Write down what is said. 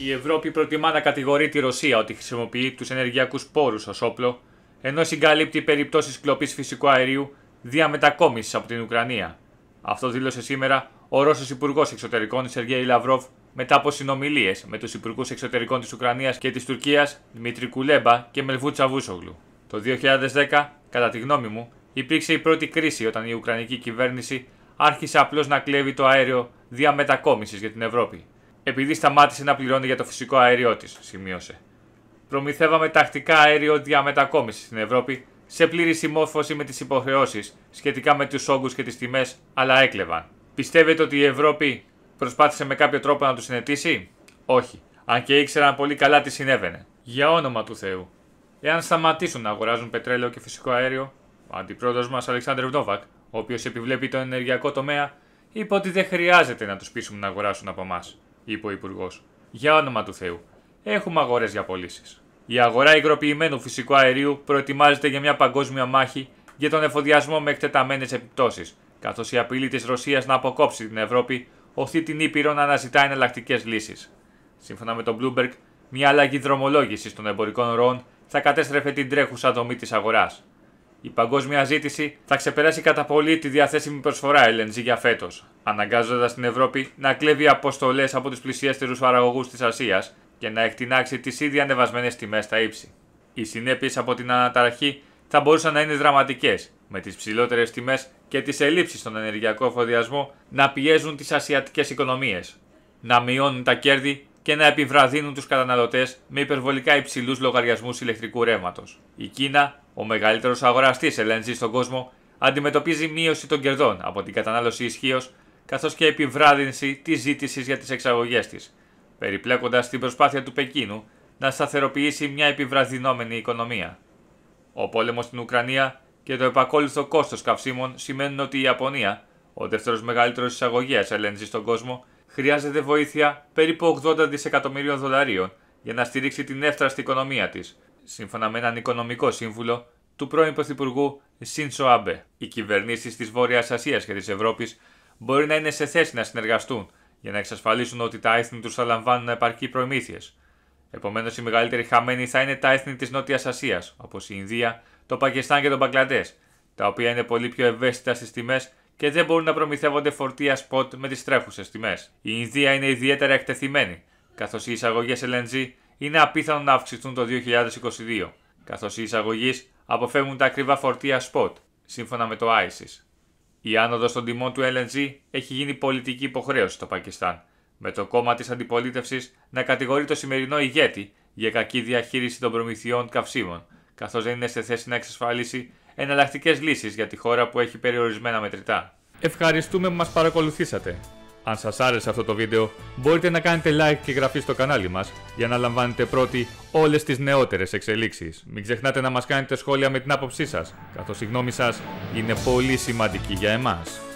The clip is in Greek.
Η Ευρώπη προτιμά να κατηγορεί τη Ρωσία ότι χρησιμοποιεί τους ενεργειακούς πόρους ως όπλο, ενώ συγκαλύπτει περιπτώσεις κλοπής φυσικού αερίου διαμετακόμισης από την Ουκρανία. Αυτό δήλωσε σήμερα ο Ρώσος Υπουργός Εξωτερικών Σεργέη Λαυρόβ μετά από συνομιλίες με τους Υπουργούς Εξωτερικών της Ουκρανίας και της Τουρκίας Δημήτρη Κουλέμπα και Μελβούτσα Βούσογλου. Το 2010, κατά τη γνώμη μου, υπήρξε η πρώτη κρίση όταν η Ουκρανική κυβέρνηση άρχισε απλώς να κλέβει το αέριο διαμετακόμισης για την Ευρώπη επειδή σταμάτησε να πληρώνει για το φυσικό αέριό της, σημείωσε. Προμηθεύαμε τακτικά αέριο διαμετακόμισης στην Ευρώπη σε πλήρη συμμόρφωση με τις υποχρεώσεις σχετικά με τους όγκους και τις τιμές, αλλά έκλεβαν. Πιστεύετε ότι η Ευρώπη προσπάθησε με κάποιο τρόπο να τους συνετίσει, Όχι, αν και ήξεραν πολύ καλά τι συνέβαινε. Για όνομα του Θεού. Εάν σταματήσουν να αγοράζουν πετρέλαιο και φυσικό αέριο, ο αντιπρόεδρος μας Αλεξάνδρ Νόβακ, ο οποίος επιβλέπει τον ενεργειακό τομέα, είπε ότι δεν χρειάζεται να τους πείσουμε να αγοράσουν από εμάς είπε ο Υπουργός. Για όνομα του Θεού, έχουμε αγορές για πωλήσεις. Η αγορά υγροποιημένου φυσικού αερίου προετοιμάζεται για μια παγκόσμια μάχη για τον εφοδιασμό με εκτεταμένες επιπτώσεις, καθώς η απειλή της Ρωσίας να αποκόψει την Ευρώπη οθεί την Ήπειρο να αναζητά εναλλακτικές λύσεις. Σύμφωνα με τον Bloomberg, μια αλλαγή δρομολόγησης των εμπορικών ροών θα κατέστρεφε την τρέχουσα δομή της αγοράς. Η παγκόσμια ζήτηση θα ξεπεράσει κατά πολύ τη διαθέσιμη προσφορά LNG για φέτος, αναγκάζοντας την Ευρώπη να κλέβει αποστολές από του πλησιέστερους παραγωγούς της Ασίας και να εκτινάξει τις ήδη ανεβασμένες τιμές στα ύψη. Οι συνέπειες από την αναταραχή θα μπορούσαν να είναι δραματικές, με τις ψηλότερες τιμές και τις ελλείψεις στον ενεργειακό εφοδιασμό να πιέζουν τις ασιατικές οικονομίες, να μειώνουν τα κέρδη και να επιβραδύνουν τους καταναλωτές με υπερβολικά υψηλούς λογαριασμούς ηλεκτρικού ρεύματος. Η Κίνα, ο μεγαλύτερος αγοραστής LNG στον κόσμο, αντιμετωπίζει μείωση των κερδών από την κατανάλωση ισχύως καθώς και επιβράδυνση της ζήτησης για τις εξαγωγές της, περιπλέκοντας την προσπάθεια του Πεκίνου να σταθεροποιήσει μια επιβραδυνόμενη οικονομία. Ο πόλεμος στην Ουκρανία και το επακόλουθο κόστος καυσίμων σημαίνουν ότι η Ιαπωνία, ο δεύτερος μεγαλύτερος εισαγωγέας LNG στον κόσμο, χρειάζεται βοήθεια περίπου 80 δισεκατομμυρίων δολαρίων για να στηρίξει την εύθραστη οικονομία της, σύμφωνα με έναν οικονομικό σύμβουλο του πρώην Πρωθυπουργού Σίντσο Άμπε. Οι κυβερνήσεις της Βόρειας Ασίας και της Ευρώπης μπορεί να είναι σε θέση να συνεργαστούν για να εξασφαλίσουν ότι τα έθνη τους θα λαμβάνουν επαρκή προμήθειες. Επομένως, οι μεγαλύτεροι χαμένοι θα είναι τα έθνη της Νότιας Ασίας, όπως η Ινδία, το Πακιστάν και το Μπαγκλαντές, τα οποία είναι πολύ πιο ευαίσθητα στις τιμές και δεν μπορούν να προμηθεύονται φορτία σποτ με τις τρέχουσες τιμές. Η Ινδία είναι ιδιαίτερα εκτεθειμένη, καθώς οι εισαγωγές LNG είναι απίθανο να αυξηθούν το 2022, καθώς οι εισαγωγείς αποφεύγουν τα ακριβά φορτία σποτ, σύμφωνα με το ISIS. Η άνοδος των τιμών του LNG έχει γίνει πολιτική υποχρέωση στο Πακιστάν, με το κόμμα της αντιπολίτευσης να κατηγορεί το σημερινό ηγέτη για κακή διαχείριση των προμηθειών καυσίμων, καθώς δεν είναι σε θέση να εξασφαλίσει εναλλακτικές λύσεις για τη χώρα που έχει περιορισμένα μετρητά. Ευχαριστούμε που μας παρακολουθήσατε. Αν σας άρεσε αυτό το βίντεο, μπορείτε να κάνετε like και εγγραφή στο κανάλι μας για να λαμβάνετε πρώτοι όλες τις νεότερες εξελίξεις. Μην ξεχνάτε να μας κάνετε σχόλια με την άποψή σας, καθώς η γνώμη σας είναι πολύ σημαντική για εμάς.